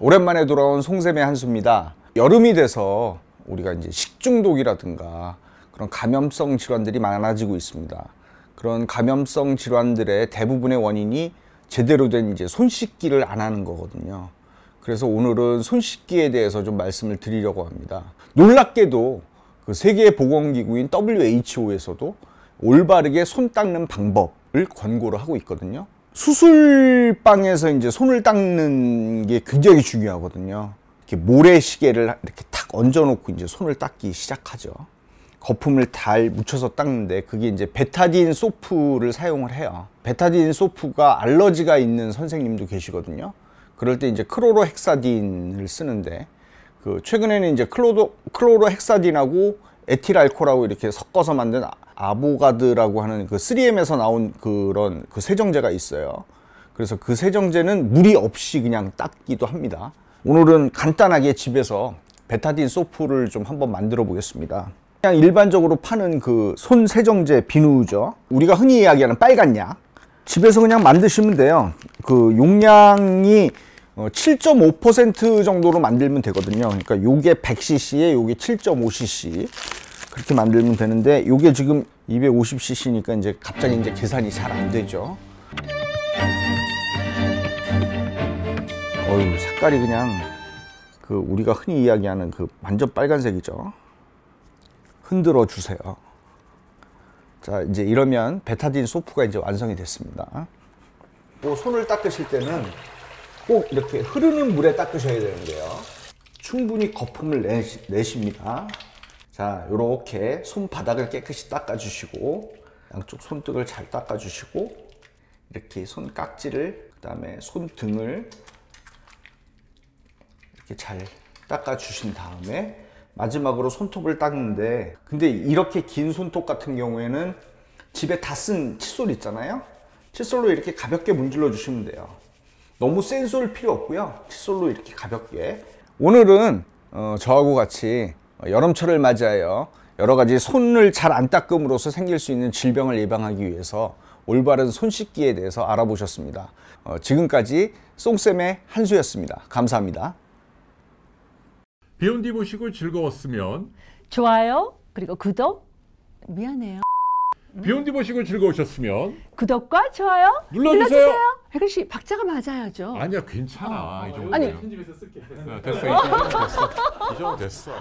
오랜만에 돌아온 송샘의 한수입니다. 여름이 돼서 우리가 이제 식중독이라든가 그런 감염성 질환들이 많아지고 있습니다. 그런 감염성 질환들의 대부분의 원인이 제대로 된 이제 손 씻기를 안 하는 거거든요. 그래서 오늘은 손 씻기에 대해서 좀 말씀을 드리려고 합니다. 놀랍게도 그 세계보건기구인 WHO에서도 올바르게 손 닦는 방법을 권고를 하고 있거든요. 수술방에서 이제 손을 닦는 게 굉장히 중요하거든요. 이렇게 모래시계를 이렇게 탁 얹어놓고 이제 손을 닦기 시작하죠. 거품을 잘 묻혀서 닦는데 그게 이제 베타딘 소프를 사용을 해요. 베타딘 소프가 알러지가 있는 선생님도 계시거든요. 그럴 때 이제 크로로헥사딘을 쓰는데 그 최근에는 이제 클로도, 클로로헥사딘하고 에틸알코라고 이렇게 섞어서 만든 아보가드라고 하는 그 3M에서 나온 그런 그 세정제가 있어요. 그래서 그 세정제는 물이 없이 그냥 닦기도 합니다. 오늘은 간단하게 집에서 베타딘 소프를 좀 한번 만들어 보겠습니다. 그냥 일반적으로 파는 그 손 세정제 비누죠. 우리가 흔히 이야기하는 빨간 약. 집에서 그냥 만드시면 돼요. 그 용량이 7.5% 어, 정도로 만들면 되거든요. 그러니까 요게 100cc에 요게 7.5cc. 그렇게 만들면 되는데 이게 지금 250cc니까 이제 갑자기 이제 계산이 잘 안 되죠. 어유 색깔이 그냥 그 우리가 흔히 이야기하는 그 완전 빨간색이죠. 흔들어 주세요. 자 이제 이러면 베타딘 소프가 이제 완성이 됐습니다. 또 손을 닦으실 때는 꼭 이렇게 흐르는 물에 닦으셔야 되는데요. 충분히 거품을 내시, 내십니다. 자, 이렇게 손바닥을 깨끗이 닦아주시고 양쪽 손등을 잘 닦아주시고 이렇게 손깍지를 그 다음에 손등을 이렇게 잘 닦아주신 다음에 마지막으로 손톱을 닦는데 근데 이렇게 긴 손톱 같은 경우에는 집에 다 쓴 칫솔 있잖아요 칫솔로 이렇게 가볍게 문질러 주시면 돼요 너무 센 솔 필요 없고요 칫솔로 이렇게 가볍게 오늘은 어, 저하고 같이 여름철을 맞이하여 여러 가지 손을 잘 안 닦음으로써 생길 수 있는 질병을 예방하기 위해서 올바른 손 씻기에 대해서 알아보셨습니다. 어, 지금까지 쏭쌤의 한수였습니다. 감사합니다. 비욘디 보시고 즐거웠으면 좋아요 그리고 구독 미안해요. 비욘디 보시고 즐거우셨으면 구독과 좋아요 눌러주세요. 눌근씨 박자가 맞아야죠. 아니야 괜찮아. 아, 이 정도 아니 편집에서 쓸게. 네, 됐어. 됐어. 이 정도 됐어.